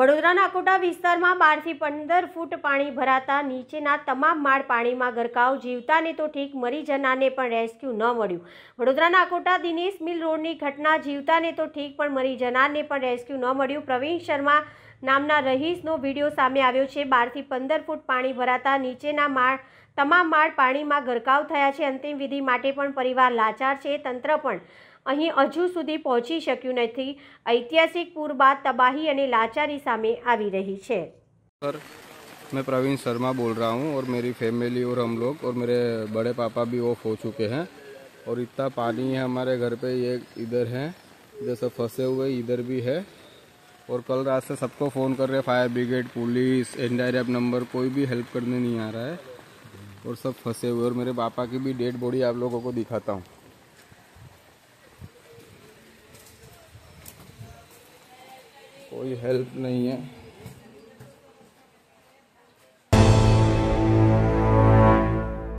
વડોદરાના કોટા વિસ્તારમાં બારથી પંદર ફૂટ પાણી ભરાતા નીચેના તમામ માળ પાણીમાં ગરકાવ જીવતાને તો ઠીક મરી જનારને પણ રેસ્ક્યુ ન મળ્યું વડોદરાના કોટા દિનેશ મિલ રોડની ઘટના જીવતાને તો ઠીક પણ મરી જનારને પણ રેસ્ક્યુ ન મળ્યું પ્રવીણ શર્મા નામના રહીશનો વિડીયો સામે આવ્યો છે બારથી પંદર ફૂટ પાણી ભરાતા નીચેના માળ તમામ માળ પાણીમાં ગરકાવ થયા છે અંતિમ વિધિ માટે પણ પરિવાર લાચાર છે તંત્ર પણ અહીં હજુ સુધી પહોંચી શક્યું નથી ઐતિહાસિક પૂર બાદ તબાહી અને લાચારી સામે આવી રહી છે मैं प्रवीण शर्मा बोल रहा हूँ ઓર मेरी फैमिली और हम लोग और मेरे बड़े पापा भी ऑफ हो चुके हैं और इतना पानी है हमारे घर पे ये इधर है जैसे फंसे हुए इधर भी और कल रात से सबको फ़ोन कर रहे हैं fire brigade police NDRF number कोई भी हेल्प करने नहीं आ रहा है और सब फंसे हुए और मेरे पापा की भी डेड बॉडी आप लोगों को दिखाता हूँ कोई हेल्प नहीं है